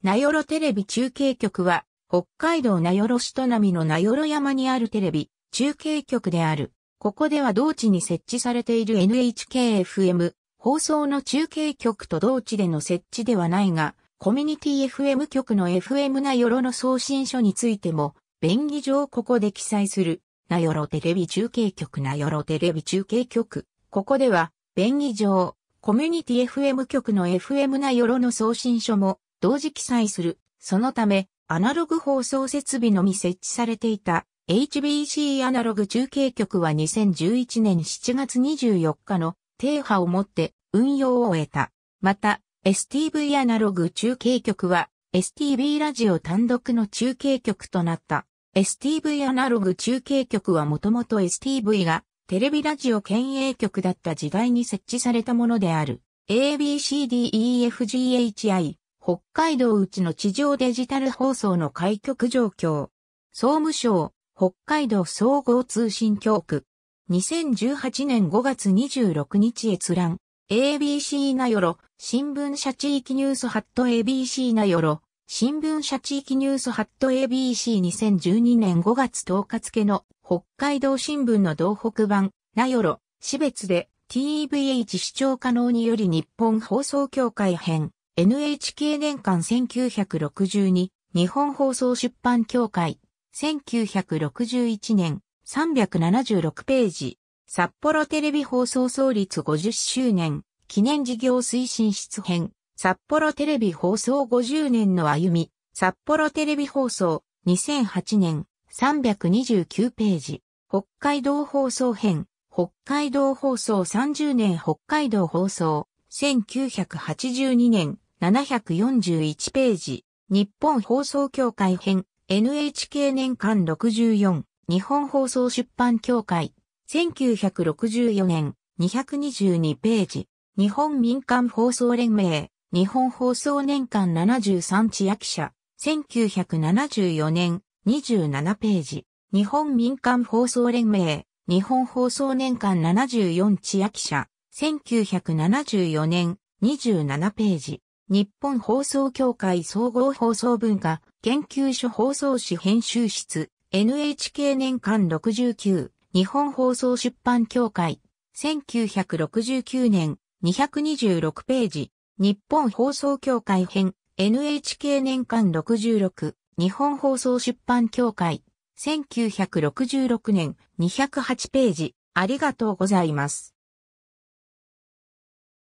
名寄テレビ中継局は、北海道名寄市都並の名寄山にあるテレビ、中継局である。ここでは同地に設置されている NHKFM、放送の中継局と同地での設置ではないが、コミュニティ FM 局の FM 名寄の送信書についても、便宜上ここで記載する、名寄テレビ中継局名寄テレビ中継局。ここでは、便宜上、コミュニティ FM 局の FM 名寄の送信書も、同時記載する。そのため、アナログ放送設備のみ設置されていた HBC アナログ中継局は2011年7月24日の停波をもって運用を終えた。また、STV アナログ中継局は STV ラジオ単独の中継局となった。STV アナログ中継局はもともと STV がテレビラジオ県営局だった時代に設置されたものである。ABCDEFGHI 北海道内の地上デジタル放送の開局状況。総務省、北海道総合通信局区。2018年5月26日閲覧。ABC なよろ、新聞社地域ニュースハット ABC なよろ、新聞社地域ニュースハット ABC2012 年5月10日付の北海道新聞の道北版、なよろ、私別で TVH 視聴可能により日本放送協会編。NHK 年間1962日本放送出版協会1961年376ページ札幌テレビ放送創立50周年記念事業推進室編札幌テレビ放送50年の歩み札幌テレビ放送2008年329ページ北海道放送編北海道放送30年北海道放送1982年741ページ、日本放送協会編、NHK 年間64、日本放送出版協会、1964年、222ページ、日本民間放送連盟、日本放送年間73地役者、1974年、27ページ、日本民間放送連盟、日本放送年間74地役者、1974年、27ページ。日本放送協会総合放送文化研究所放送誌編集室 NHK 年間69日本放送出版協会1969年226ページ日本放送協会編 NHK 年間66日本放送出版協会1966年208ページありがとうございます。